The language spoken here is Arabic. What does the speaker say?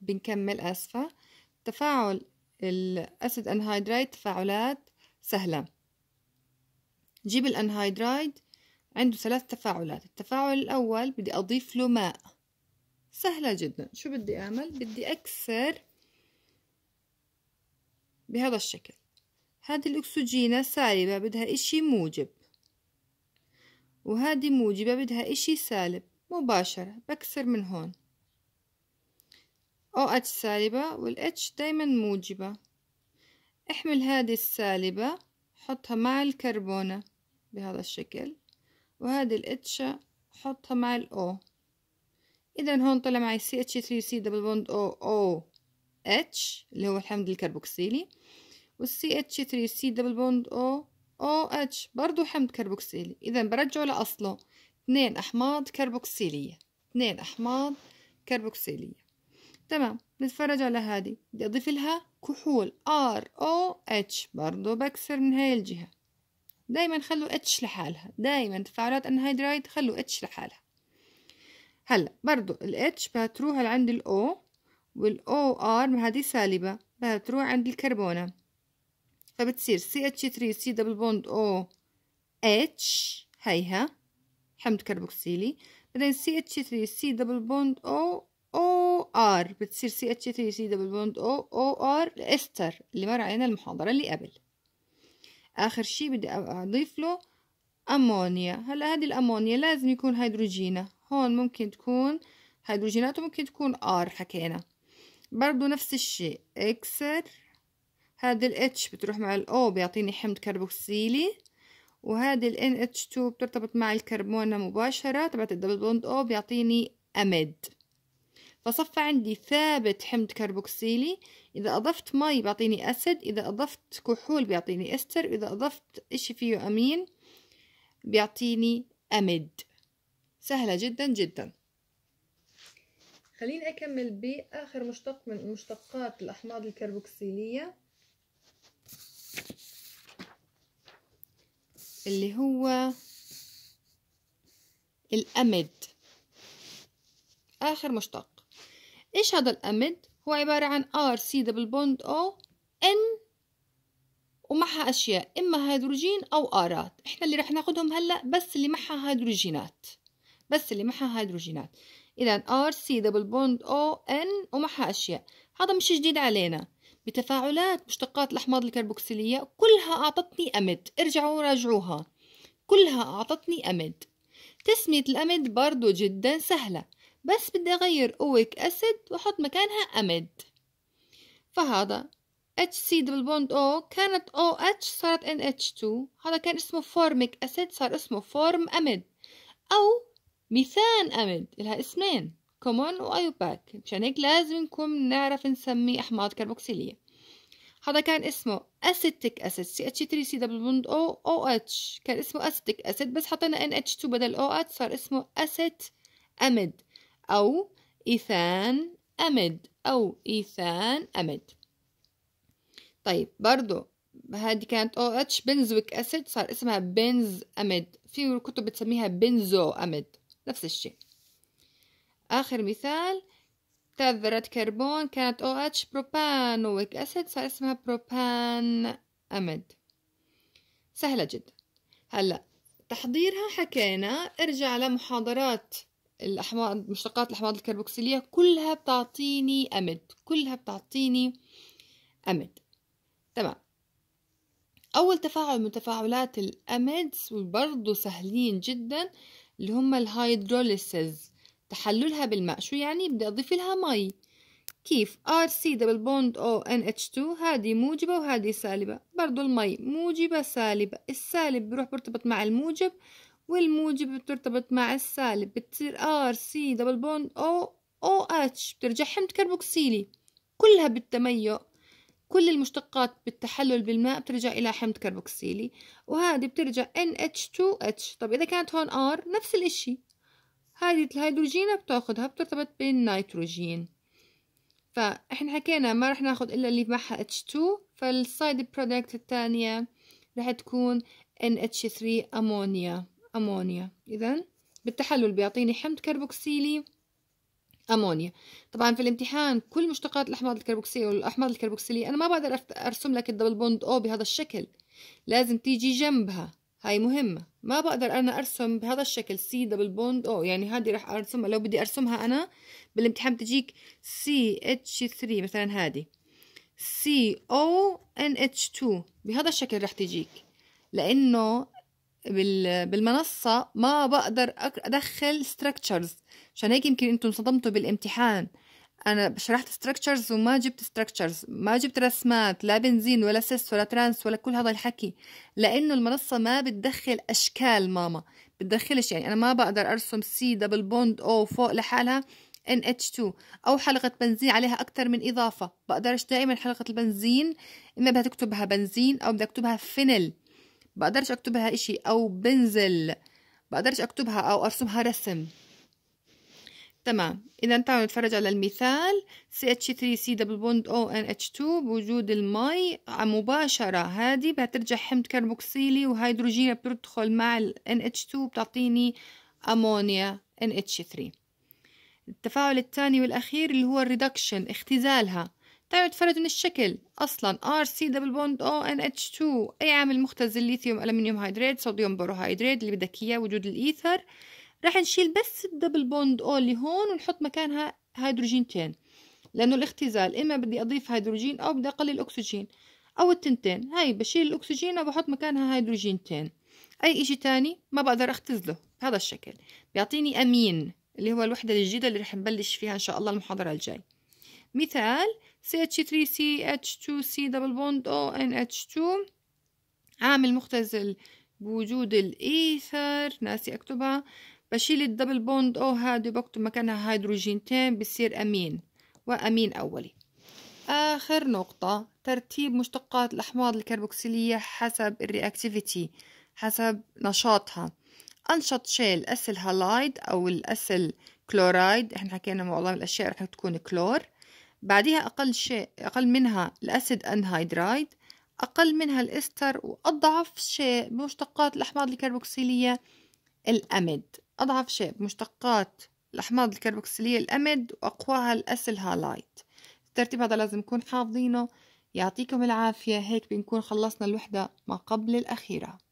بنكمل اسفة تفاعل الاسيد أنهايدرايد تفاعلات سهلة جيب الأنهايدرايد عنده ثلاث تفاعلات التفاعل الاول بدي اضيف له ماء سهلة جدا شو بدي اعمل بدي اكسر بهذا الشكل هذه الأكسجينة سالبة بدها إشي موجب وهذه موجبة بدها إشي سالب مباشرة بكسر من هون أو اتش سالبة والإتش دايما موجبة احمل هذه السالبة حطها مع الكربونة بهذا الشكل وهذه الإتش حطها مع الأو إذا هون طلع معي سي اتش 3 سي دبل بوند أو أو اتش اللي هو الحمض الكربوكسيلي والسي اتش 3 سي دبل بوند او او اتش برضه حمض كربوكسيلي اذا برجعه لاصله اثنين احماض كربوكسيليه اثنين احماض كربوكسيليه تمام نتفرج على هذه بدي أضيف لها كحول ار او اتش برضو بكسر من هاي الجهة دايما خلوا اتش لحالها دايما تفاعلات انهيدرايد خلوا اتش لحالها هلا برضو الاتش بدها تروح لعند الاو والاو ار هذه سالبة بدها تروح عند الكربونة فبتصير سي اتش 3 سي دبل بوند او اتش هيها حمض كربوكسيلي بعدين سي اتش 3 سي دبل بوند او ار بتصير سي اتش 3 سي دبل بوند او او ار استر اللي مر علينا المحاضره اللي قبل اخر شي بدي اضيف له امونيا هلا هذه الامونيا لازم يكون هيدروجينه هون ممكن تكون هيدروجينات وممكن تكون ار حكينا برضو نفس الشيء اكسر هذا الاتش بتروح مع الاو بيعطيني حمض كربوكسيلي وهذا ال NH2 بترتبط مع الكربونة مباشرة تبعت الدبل بوند O بيعطيني أمد فصفى عندي ثابت حمض كربوكسيلي إذا أضفت مي بيعطيني اسيد إذا أضفت كحول بيعطيني أستر إذا أضفت إشي فيه أمين بيعطيني أمد سهلة جدا جدا خليني أكمل بآخر مشتق من مشتقات الأحماض الكربوكسيلية اللي هو الأمد آخر مشتق إيش هذا الأمد؟ هو عبارة عن R C دبل بوند O N ومعها أشياء إما هيدروجين أو آرات إحنا اللي رح ناخدهم هلأ بس اللي معها هيدروجينات بس اللي معها هيدروجينات إذا R C دبل بوند O N ومعها أشياء هذا مش جديد علينا بتفاعلات مشتقات الأحماض الكربوكسيلية كلها أعطتني أمد ارجعوا راجعوها كلها أعطتني أمد تسمية الأمد برضو جدا سهلة بس بدي أغير أويك أسيد وأحط مكانها أمد فهذا سي دبل بوند او كانت او اتش صارت ان اتش 2 هذا كان اسمه فورميك أسيد صار اسمه فورم أمد أو ميثان أمد إلها اسمين كومون وأيوباك مشان هيك لازم نكون نعرف نسمي أحماض كربوكسيلية هذا كان اسمه أسيتيك أسيد سي اتش 3 سي دبل بوند أو أو اتش كان اسمه أسيتيك أسيد بس حطينا ان اتش 2 بدل او اتش صار اسمه أسيت أمد أو إيثان أمد أو إيثان أمد طيب برضو هذه كانت او اتش بنزويك اسيد صار اسمها بنز أمد في كتب بتسميها بنزو أمد نفس الشيء اخر مثال تذرة كربون كانت او اتش بروبانويك اسيد صار اسمها بروبان أمد سهله جدا هلا تحضيرها حكينا ارجع لمحاضرات الأحماض مشتقات الأحماض الكربوكسيلية كلها بتعطيني أمد كلها بتعطيني أمد تمام أول تفاعل من تفاعلات الأمد وبرضه سهلين جدا اللي هم الهيدروليسز تحللها بالماء شو يعني بدي أضيف لها مي كيف ار سي دبل بوند او ان اتش 2 هذه موجبة وهذه سالبة برضه المي موجبة سالبة السالب بروح برتبط مع الموجب والموجب بترتبط مع السالب بتصير ار سي دبل بوند او او اتش بترجعهم كربوكسيلي كلها بالتميؤ كل المشتقات بالتحلل بالماء بترجع إلى حمض كربوكسيلي وهذه بترجع NH2H طب إذا كانت هون R نفس الإشي هذه الهيدروجين بتاخدها بترتبط بالنيتروجين فإحنا حكينا ما رح ناخد إلا اللي معها H2 فالسايد برودكت الثانية رح تكون NH3 أمونيا أمونيا إذا بالتحلل بيعطيني حمض كربوكسيلي امونيا طبعا في الامتحان كل مشتقات الاحماض الكربوكسيليه والاحماض الكربوكسيليه انا ما بقدر ارسم لك الدبل بوند او بهذا الشكل لازم تيجي جنبها هاي مهمة ما بقدر أنا أرسم بهذا الشكل سي دبل بوند أو يعني هذه راح أرسمها لو بدي أرسمها أنا بالامتحان بتجيك سي اتش 3 مثلا هذه سي او ان اتش 2 بهذا الشكل راح تجيك لأنه بالمنصة ما بقدر أدخل structures عشان هيك يمكن أنتم انصدمتوا بالامتحان أنا شرحت structures وما جبت structures ما جبت رسمات لا بنزين ولا سيس ولا ترانس ولا كل هذا الحكي لأنه المنصة ما بتدخل أشكال ماما بتدخلش يعني أنا ما بقدر أرسم سي دبل بوند أو فوق لحالها NH2 أو حلقة بنزين عليها أكثر من إضافة بقدرش دائما حلقة البنزين إما بدها تكتبها بنزين أو بدها تكتبها فينل بقدرش اكتبها اشي او بنزل بقدرش اكتبها او ارسمها رسم تمام اذا تعالوا نتفرج على المثال CH3C دبل بوند ONH2 بوجود المي مباشرة هذه بترجع حمض كربوكسيلي وهيدروجين بتدخل مع ال NH2 بتعطيني امونيا NH3 التفاعل الثاني والاخير اللي هو الريدكشن اختزالها طيب تايود فرد من الشكل اصلا ار سي دبل بوند او ان اتش 2 اي عامل مختزل ليثيوم الومنيوم هيدريد صوديوم بروهيدرات اللي بدك اياه وجود الايثر رح نشيل بس الدبل بوند او اللي هون ونحط مكانها هيدروجينتين لانه الاختزال اما بدي اضيف هيدروجين او بدي اقلل اكسجين او التنتين هاي بشيل الاكسجين وبحط مكانها هيدروجينتين اي اشي تاني ما بقدر اختزله بهذا الشكل بيعطيني امين اللي هو الوحده الجديده اللي رح نبلش فيها ان شاء الله المحاضره الجاي مثال CH3CH2C دبل بوند ONH2 عامل مختزل بوجود الإيثر ناسي أكتبها بشيل الدبل بوند أو هادي بكتب مكانها هيدروجينتين بصير أمين وأمين أولي آخر نقطة ترتيب مشتقات الأحماض الكربوكسيلية حسب الرياكتيفيتي حسب نشاطها أنشط شيل الأسل هالايد أو الأسل كلورايد إحنا حكينا معظم الأشياء رح تكون كلور بعدها أقل شيء أقل منها الأسيد أنهايدرايد أقل منها الإستر وأضعف شيء بمشتقات الأحماض الكربوكسيلية الأمد أضعف شيء بمشتقات الأحماض الكربوكسيلية الأمد وأقواها الأسل هالايت الترتيب هذا لازم نكون حافظينه يعطيكم العافية هيك بنكون خلصنا الوحدة ما قبل الأخيرة